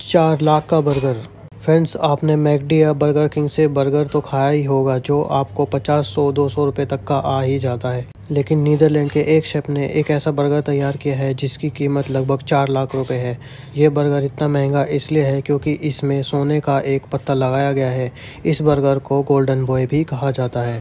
चार लाख का burger friends आपने मैकडी या बर्गर किंग से बर्गर तो खाया ही होगा जो आपको 50 सौ दो सौ रुपये तक का आ ही जाता है लेकिन नीदरलैंड के एक शेफ ने एक ऐसा बर्गर तैयार किया है जिसकी कीमत लगभग चार लाख रुपए है यह बर्गर इतना महंगा इसलिए है क्योंकि इसमें सोने का एक पत्ता लगाया गया है इस बर्गर को गोल्डन बॉय भी कहा जाता है